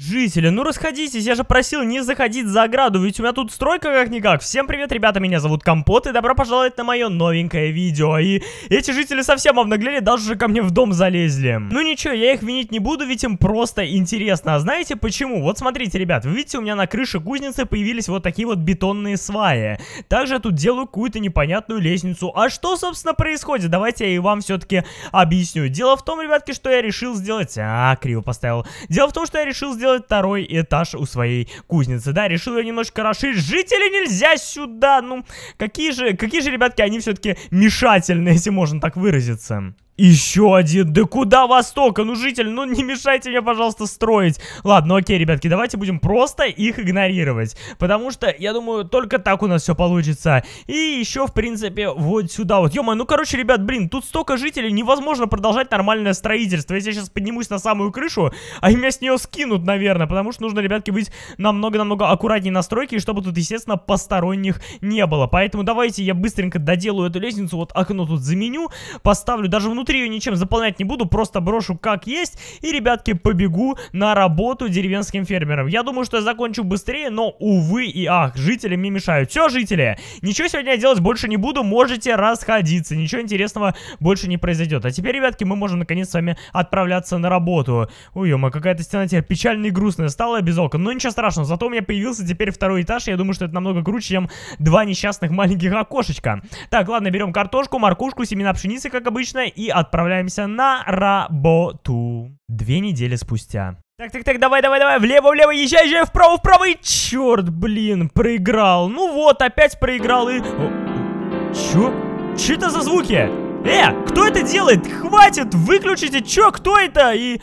Жители, ну расходитесь, я же просил не заходить за ограду, ведь у меня тут стройка как-никак. Всем привет, ребята, меня зовут Компот, и добро пожаловать на мое новенькое видео. И эти жители совсем обнаглели, даже ко мне в дом залезли. Ну ничего, я их винить не буду, ведь им просто интересно. А знаете почему? Вот смотрите, ребят, вы видите, у меня на крыше кузницы появились вот такие вот бетонные сваи. Также я тут делаю какую-то непонятную лестницу. А что, собственно, происходит? Давайте я и вам все-таки объясню. Дело в том, ребятки, что я решил сделать... А, криво поставил. Дело в том, что я решил сделать сделать второй этаж у своей кузницы. Да, решил ее немножко расширить. Жители нельзя сюда! Ну, какие же, какие же, ребятки, они все-таки мешательные, если можно так выразиться. Еще один. Да куда Востока? Ну, житель, ну не мешайте мне, пожалуйста, строить. Ладно, окей, ребятки, давайте будем просто их игнорировать. Потому что, я думаю, только так у нас все получится. И еще, в принципе, вот сюда вот. ё ну, короче, ребят, блин, тут столько жителей, невозможно продолжать нормальное строительство. Если я сейчас поднимусь на самую крышу, а меня с нее скинут, наверное. Потому что нужно, ребятки, быть намного-намного аккуратнее на стройке, чтобы тут, естественно, посторонних не было. Поэтому давайте я быстренько доделаю эту лестницу, вот окно тут заменю, поставлю даже внутрь внутри ее ничем заполнять не буду, просто брошу как есть. И, ребятки, побегу на работу деревенским фермером. Я думаю, что я закончу быстрее, но, увы и ах, жители мне мешают. Все, жители, ничего сегодня делать больше не буду, можете расходиться. Ничего интересного больше не произойдет. А теперь, ребятки, мы можем, наконец, с вами отправляться на работу. Ой, ё какая-то стена теперь печально и грустная стала, без окон. Но ничего страшного, зато у меня появился теперь второй этаж, я думаю, что это намного круче, чем два несчастных маленьких окошечка. Так, ладно, берем картошку, морковку семена пшеницы, как обычно, и отправляемся на работу. Две недели спустя. Так, так, так, давай, давай, давай, влево, влево, езжай, езжай, вправо, вправо, и черт, блин, проиграл. Ну вот, опять проиграл и... О, чё? Чё это за звуки? Э, кто это делает? Хватит, выключите, чё, кто это? И...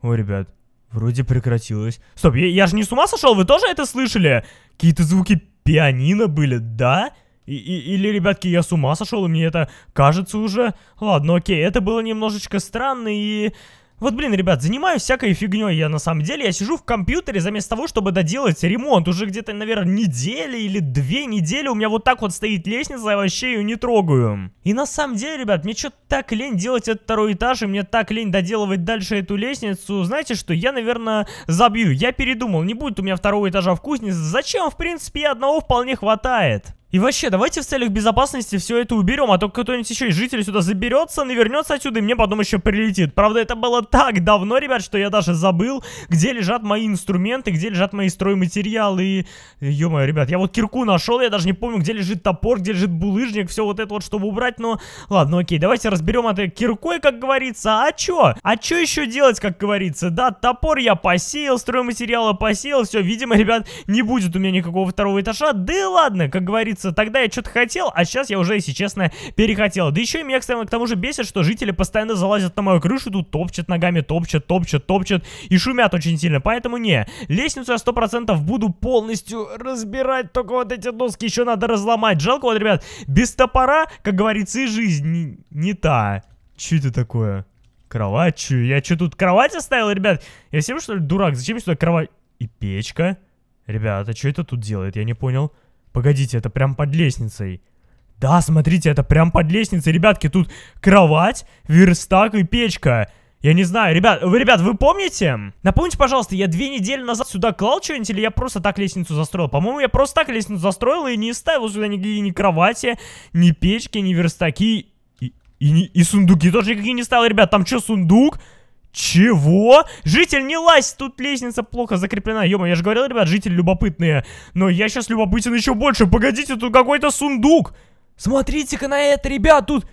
О, ребят, вроде прекратилось. Стоп, я, я же не с ума сошел, вы тоже это слышали? Какие-то звуки пианино были, да? Да? И, и, или, ребятки, я с ума сошел, и мне это кажется уже. Ладно, окей, это было немножечко странно и... Вот, блин, ребят, занимаюсь всякой фигней я на самом деле. Я сижу в компьютере, заместо того, чтобы доделать ремонт. Уже где-то, наверное, недели или две недели у меня вот так вот стоит лестница, я вообще ее не трогаю. И на самом деле, ребят, мне что-то так лень делать этот второй этаж, и мне так лень доделывать дальше эту лестницу. Знаете что, я, наверное, забью. Я передумал, не будет у меня второго этажа в кузнице. Зачем, в принципе, одного вполне хватает. И вообще, давайте в целях безопасности все это уберем, а то кто-нибудь еще из жителей сюда заберется, навернется отсюда и мне потом еще прилетит. Правда, это было так давно, ребят, что я даже забыл, где лежат мои инструменты, где лежат мои стройматериалы. И... Ё-моё, ребят, я вот кирку нашел, я даже не помню, где лежит топор, где лежит булыжник, все вот это вот, чтобы убрать, но... Ладно, окей, давайте разберем это киркой, как говорится. А чё? А чё еще делать, как говорится? Да, топор я посеял, стройматериалы посеял, все, видимо, ребят, не будет у меня никакого второго этажа. Да и ладно, как говорится, говорится, тогда я что-то хотел, а сейчас я уже, если честно, перехотел. Да еще и меня, кстати, к тому же бесит, что жители постоянно залазят на мою крышу, тут топчат ногами, топчат, топчат, топчат и шумят очень сильно. Поэтому не, лестницу я 100% буду полностью разбирать, только вот эти доски еще надо разломать. Жалко вот, ребят, без топора, как говорится, и жизнь не, не та. Че это такое? Кровать? Че? Я что, тут кровать оставил, ребят? Я всем, что ли, дурак? Зачем сюда кровать? И печка? Ребята, что это тут делает? Я не понял. Погодите, это прям под лестницей. Да, смотрите, это прям под лестницей, ребятки. Тут кровать, верстак и печка. Я не знаю, ребят, вы, ребят, вы помните? Напомните, пожалуйста, я две недели назад сюда клал что-нибудь, или я просто так лестницу застроил? По-моему, я просто так лестницу застроил и не ставил сюда никакие ни кровати, ни печки, ни верстаки, и, и, и сундуки тоже никакие не ставил, ребят. Там что, сундук? Сундук? Чего? Житель, не лазь, тут лестница плохо закреплена. Ё я же говорил, ребят, жители любопытные. Но я сейчас любопытен еще больше. Погодите, тут какой-то сундук. Смотрите-ка на это, ребят, тут...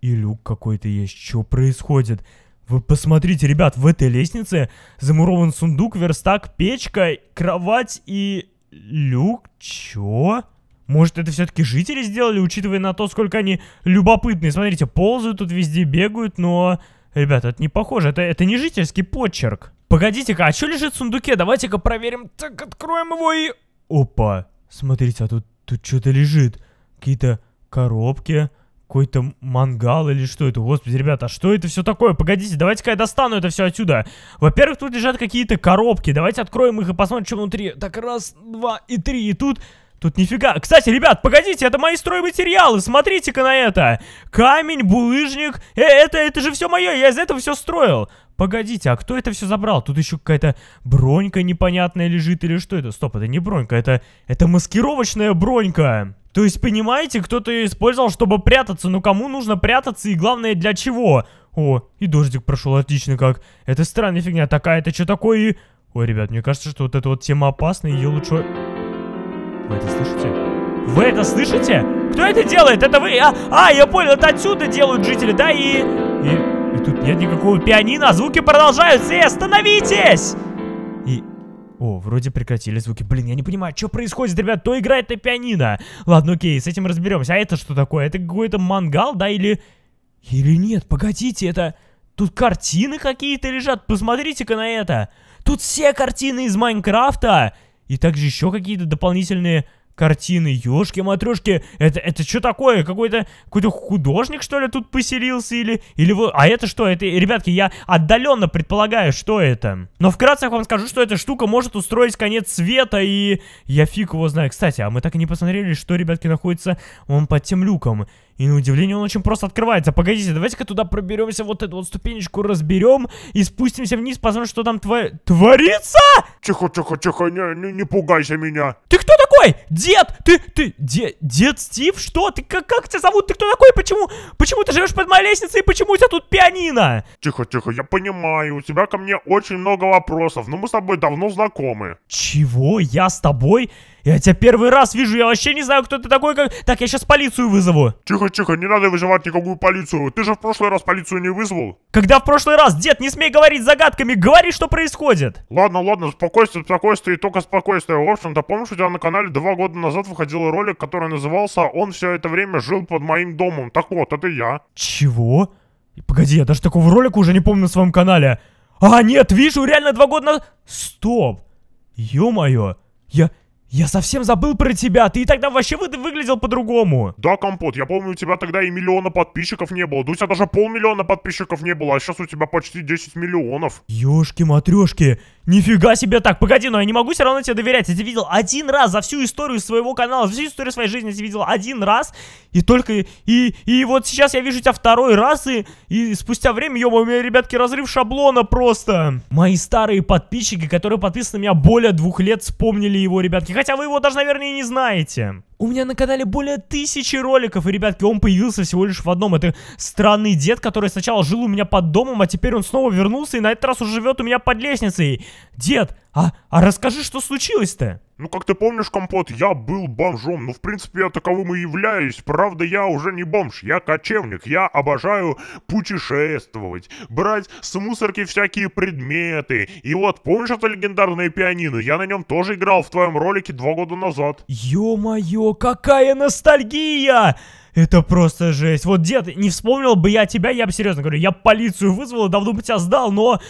И люк какой-то есть. Что происходит? Вы посмотрите, ребят, в этой лестнице замурован сундук, верстак, печка, кровать и... Люк? Чё? Может, это все-таки жители сделали, учитывая на то, сколько они любопытные. Смотрите, ползают тут везде, бегают, но... Ребята, это не похоже, это, это не жительский почерк. Погодите-ка, а что лежит в сундуке? Давайте-ка проверим. Так, откроем его и... Опа, смотрите, а тут, тут что-то лежит. Какие-то коробки, какой-то мангал или что это? Господи, ребята, а что это все такое? Погодите, давайте-ка я достану это все отсюда. Во-первых, тут лежат какие-то коробки. Давайте откроем их и посмотрим, что внутри. Так, раз, два и три. И тут Тут нифига. Кстати, ребят, погодите, это мои стройматериалы, смотрите-ка на это. Камень, булыжник, э, это, это же все мое, я из этого все строил. Погодите, а кто это все забрал? Тут еще какая-то бронька непонятная лежит или что это? Стоп, это не бронька, это, это маскировочная бронька. То есть, понимаете, кто-то ее использовал, чтобы прятаться. Но кому нужно прятаться и главное, для чего? О, и дождик прошел отлично как. Это странная фигня такая, это что такое? Ой, ребят, мне кажется, что вот эта вот тема опасная, ее лучше... Вы это слышите? Вы это слышите? Кто это делает? Это вы? А, а я понял, это отсюда делают жители, да? И, и, и тут нет никакого пианино, а звуки продолжаются. Эй, остановитесь! И... О, вроде прекратили звуки. Блин, я не понимаю, что происходит, ребят? То играет на пианино. Ладно, окей, с этим разберемся. А это что такое? Это какой-то мангал, да? Или... Или нет? Погодите, это... Тут картины какие-то лежат. Посмотрите-ка на это. Тут все картины из Майнкрафта. И также еще какие-то дополнительные картины. Ёшки-матрешки, это, это что такое? Какой-то какой-то художник, что ли, тут поселился? Или, или вы... А это что? Это, ребятки, я отдаленно предполагаю, что это. Но вкратце я вам скажу, что эта штука может устроить конец света, и я фиг его знаю. Кстати, а мы так и не посмотрели, что, ребятки, находится он под тем люком. И на удивление он очень просто открывается. Погодите, давайте-ка туда проберемся, вот эту вот ступенечку разберем и спустимся вниз, посмотрим, что там тво... творится! Тихо, тихо, тихо, не, не, не пугайся меня. Ты кто такой? Дед! Ты, ты, де, дед Стив? Что? Ты как, как тебя зовут? Ты кто такой? Почему, почему ты живешь под моей лестницей и почему у тебя тут пианино? Тихо, тихо, я понимаю, у тебя ко мне очень много вопросов, но мы с тобой давно знакомы. Чего? Я с тобой? Я тебя первый раз вижу, я вообще не знаю, кто ты такой, как... Так, я сейчас полицию вызову. Тихо, тихо, не надо вызывать никакую полицию. Ты же в прошлый раз полицию не вызвал. Когда в прошлый раз? Дед, не смей говорить загадками, говори, что происходит. Ладно, ладно, спокойствие, спокойствие и только спокойствие. В общем-то, помнишь, у тебя на канале два года назад выходил ролик, который назывался «Он все это время жил под моим домом». Так вот, это я. Чего? Погоди, я даже такого ролика уже не помню на своем канале. А, нет, вижу, реально два года назад... Стоп. Ё-моё. Я... Я совсем забыл про тебя, ты тогда вообще вы выглядел по-другому. Да, Компот, я помню, у тебя тогда и миллиона подписчиков не было. Да у тебя даже полмиллиона подписчиков не было, а сейчас у тебя почти 10 миллионов. Ёшки-матрёшки, нифига себе так. Погоди, но я не могу все равно тебе доверять. Я тебя видел один раз за всю историю своего канала, за всю историю своей жизни я тебя видел один раз. И только... И, и вот сейчас я вижу тебя второй раз, и, и спустя время, ё у меня, ребятки, разрыв шаблона просто. Мои старые подписчики, которые подписаны на меня более двух лет, вспомнили его, ребятки хотя вы его даже, наверное, и не знаете. У меня на канале более тысячи роликов, и, ребятки, он появился всего лишь в одном. Это странный дед, который сначала жил у меня под домом, а теперь он снова вернулся и на этот раз уже живет у меня под лестницей. Дед, а, а расскажи, что случилось-то? Ну, как ты помнишь, Компот, я был бомжом. Ну, в принципе, я таковым и являюсь. Правда, я уже не бомж, я кочевник. Я обожаю путешествовать, брать с мусорки всякие предметы. И вот, помнишь это легендарное пианино? Я на нем тоже играл в твоем ролике два года назад. Ё-моё, какая ностальгия! Это просто жесть. Вот, дед, не вспомнил бы я тебя, я бы серьезно говорю, я полицию вызвал, давно бы тебя сдал, но...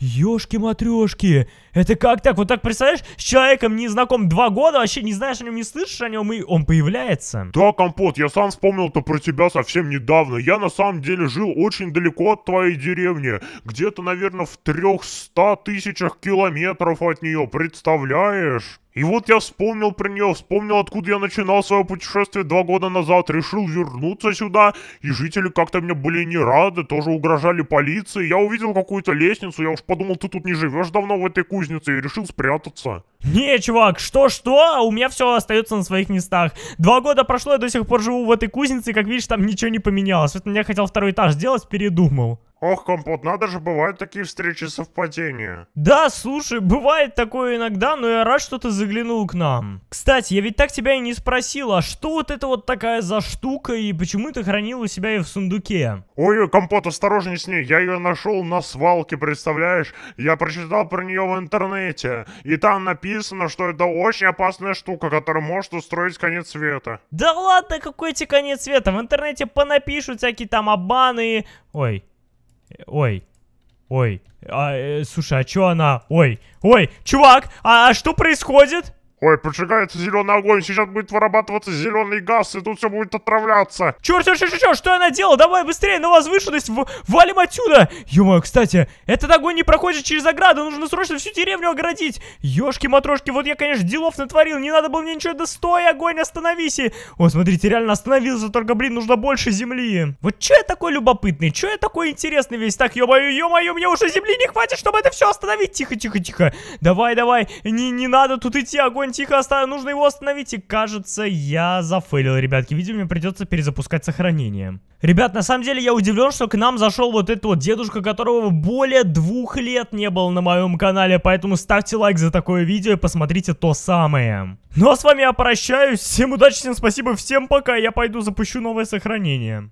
Ёшки-матрёшки, это как так? Вот так представляешь, с человеком не знаком два года, вообще не знаешь о нем, не слышишь о нем, и он появляется. Да, Компот, я сам вспомнил-то про тебя совсем недавно. Я на самом деле жил очень далеко от твоей деревни, где-то, наверное, в 300 тысячах километров от нее, представляешь? И вот я вспомнил про нее, вспомнил, откуда я начинал свое путешествие два года назад, решил вернуться сюда, и жители как-то мне были не рады, тоже угрожали полиции. Я увидел какую-то лестницу, я уж подумал, ты тут не живешь давно в этой кузнице, и решил спрятаться. Не, чувак, что-что, у меня все остается на своих местах. Два года прошло, я до сих пор живу в этой кузнице, и, как видишь, там ничего не поменялось. Вот я хотел второй этаж сделать, передумал. Ох, компот, надо же, бывают такие встречи совпадения. Да, слушай, бывает такое иногда, но я рад, что ты заглянул к нам. Кстати, я ведь так тебя и не спросил, а что вот это вот такая за штука и почему ты хранил у себя ее в сундуке? Ой, компот, осторожней с ней, я ее нашел на свалке, представляешь? Я прочитал про нее в интернете, и там написано, что это очень опасная штука, которая может устроить конец света. Да ладно, какой тебе конец света? В интернете понапишут всякие там обманы. Ой, Ой. Ой. А, э, слушай, а чё она? Ой. Ой, чувак, а, а что происходит? Ой, поджигается зеленый огонь, сейчас будет вырабатываться зеленый газ, и тут все будет отравляться. Черт, черт, черт, черт, что я наделал? Давай быстрее, на возвышенность, в... валим отсюда. ё кстати, этот огонь не проходит через ограду, нужно срочно всю деревню оградить. Ёшки-матрошки, вот я, конечно, делов натворил, не надо было мне ничего, да стой, огонь, остановись. О, смотрите, реально остановился, только, блин, нужно больше земли. Вот че я такой любопытный, че я такой интересный весь, так, ё-моё, ё-моё, мне уже земли не хватит, чтобы это все остановить. Тихо, тихо, тихо, давай, давай, не, не надо тут идти, огонь Иван тихо оставил, нужно его остановить. И кажется, я зафейлил, ребятки. Видимо, мне придется перезапускать сохранение. Ребят, на самом деле я удивлен, что к нам зашел вот этот вот дедушка, которого более двух лет не было на моем канале, поэтому ставьте лайк за такое видео и посмотрите то самое. Ну а с вами я прощаюсь, всем удачи, всем спасибо, всем пока, я пойду запущу новое сохранение.